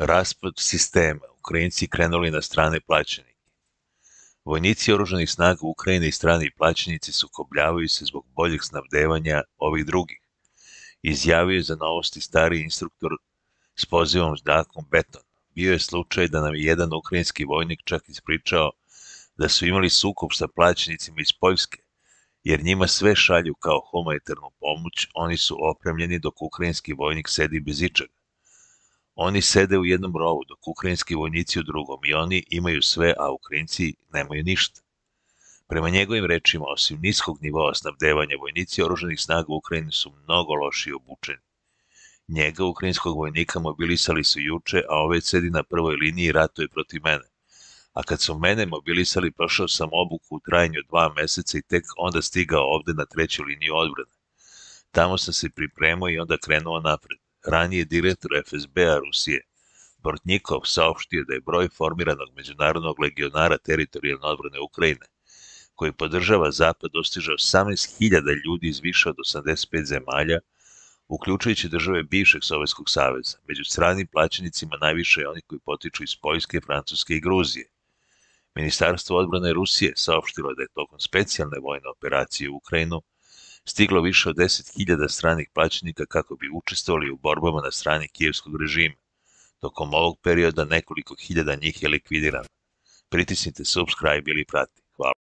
raspad sistema, Ukrajinci krenuli na strane plaćenike. Vojnici oružanih snaga Ukrajine i strani plaćenici sukobljavaju se zbog boljeg snabdevanja ovih drugih. Izjavio je za novosti stari instruktor s pozivom dakom Beton. Bio je slučaj da nam je jedan ukrajinski vojnik čak ispričao da su imali sukob sa plaćenicima iz Poljske, jer njima sve šalju kao humanitarnu pomoć, oni su opremljeni dok ukrajinski vojnik sedi bez ičega. Oni sede u jednom rovu, dok ukrajinski vojnici u drugom i oni imaju sve, a Ukrajinci nemaju ništa. Prema njegovim rečima, osim niskog nivoa snabdevanja, vojnici oruženih snaga Ukrajine su mnogo loši obučeni. Njega, ukrajinskog vojnika, mobilisali su juče, a ove sedi na prvoj liniji i ratuje protiv mene. A kad su mene mobilisali, prošao sam obuku u trajanju dva meseca i tek onda stigao ovde na treću liniju odbrane. Tamo sam se pripremao i onda krenuo napred ranije direktor FSB-a Rusije, Bortnikov saopštio da je broj formiranog međunarodnog legionara teritorijalne odbrane Ukrajine, koji podržava Zapad, dostiže 18.000 ljudi iz više od 85 zemalja, uključujući države bivšeg Sovjetskog saveza. Među stranim plaćenicima najviše je oni koji potiču iz Poljske, Francuske i Gruzije. Ministarstvo odbrane Rusije saopštilo da je tokom specijalne vojne operacije u Ukrajinu stiglo više od 10.000 stranih plaćenika kako bi učestvovali u borbama na strani kijevskog režima. Tokom ovog perioda nekoliko hiljada njih je likvidirano. Pritisnite subscribe ili prati. Hvala.